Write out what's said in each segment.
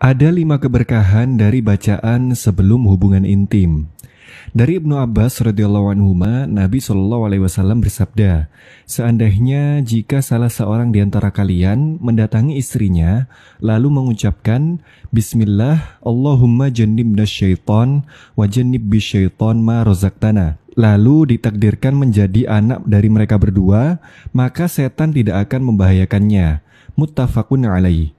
Ada lima keberkahan dari bacaan sebelum hubungan intim. Dari Ibnu Abbas radhiyallahu anhu, Nabi Shallallahu alaihi wasallam bersabda, "Seandainya jika salah seorang di antara kalian mendatangi istrinya lalu mengucapkan bismillah Allahumma jannibna syaiton wa jannib bisyaiton ma rozaktana." Lalu ditakdirkan menjadi anak dari mereka berdua, maka setan tidak akan membahayakannya. Muttafaqun alaihi.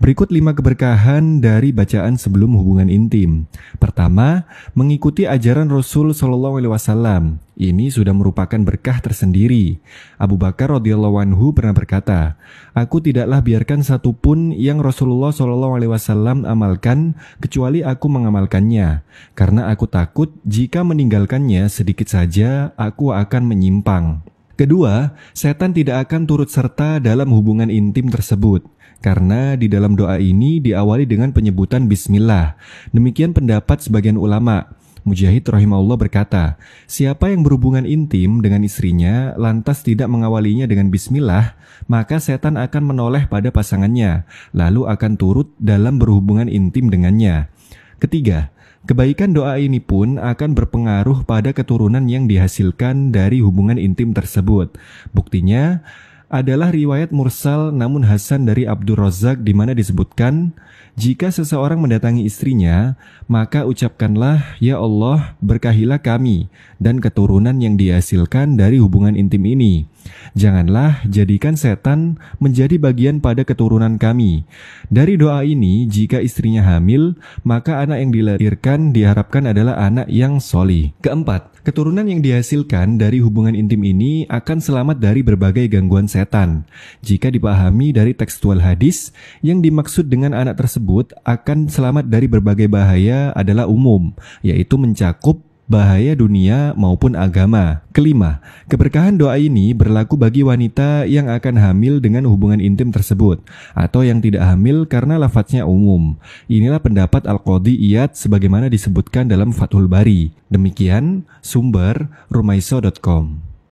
Berikut lima keberkahan dari bacaan sebelum hubungan intim. Pertama, mengikuti ajaran Rasul Shallallahu Alaihi Wasallam. Ini sudah merupakan berkah tersendiri. Abu Bakar radhiyallahu anhu pernah berkata, "Aku tidaklah biarkan satupun yang Rasulullah Shallallahu Alaihi Wasallam amalkan kecuali aku mengamalkannya, karena aku takut jika meninggalkannya sedikit saja aku akan menyimpang." Kedua, setan tidak akan turut serta dalam hubungan intim tersebut karena di dalam doa ini diawali dengan penyebutan bismillah. Demikian pendapat sebagian ulama. Mujahid rahimahullah berkata, siapa yang berhubungan intim dengan istrinya lantas tidak mengawalinya dengan bismillah, maka setan akan menoleh pada pasangannya, lalu akan turut dalam berhubungan intim dengannya. Ketiga, Kebaikan doa ini pun akan berpengaruh pada keturunan yang dihasilkan dari hubungan intim tersebut. Buktinya, adalah riwayat mursal namun Hasan dari Abdul Razak di mana disebutkan, jika seseorang mendatangi istrinya, maka ucapkanlah, Ya Allah, berkahilah kami dan keturunan yang dihasilkan dari hubungan intim ini. Janganlah jadikan setan menjadi bagian pada keturunan kami. Dari doa ini, jika istrinya hamil, maka anak yang dilahirkan diharapkan adalah anak yang solih. Keempat, keturunan yang dihasilkan dari hubungan intim ini akan selamat dari berbagai gangguan setan setan. Jika dipahami dari tekstual hadis, yang dimaksud dengan anak tersebut akan selamat dari berbagai bahaya adalah umum, yaitu mencakup bahaya dunia maupun agama. Kelima, keberkahan doa ini berlaku bagi wanita yang akan hamil dengan hubungan intim tersebut atau yang tidak hamil karena lafaznya umum. Inilah pendapat Al-Qadhi Iyad sebagaimana disebutkan dalam Fathul Bari. Demikian sumber rumaiso.com.